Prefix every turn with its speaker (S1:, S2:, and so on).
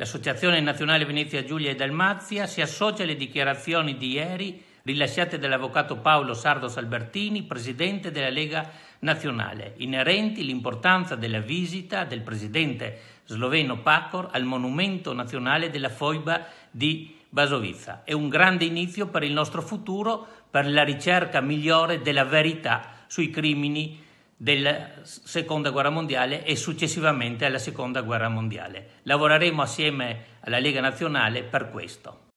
S1: L'Associazione Nazionale Venezia Giulia e Dalmazia si associa alle dichiarazioni di ieri rilasciate dall'avvocato Paolo Sardos Albertini, presidente della Lega Nazionale, inerenti l'importanza della visita del presidente sloveno Pacor al Monumento Nazionale della Foiba di Basovizza. È un grande inizio per il nostro futuro, per la ricerca migliore della verità sui crimini della seconda guerra mondiale e successivamente alla seconda guerra mondiale. Lavoreremo assieme alla Lega Nazionale per questo.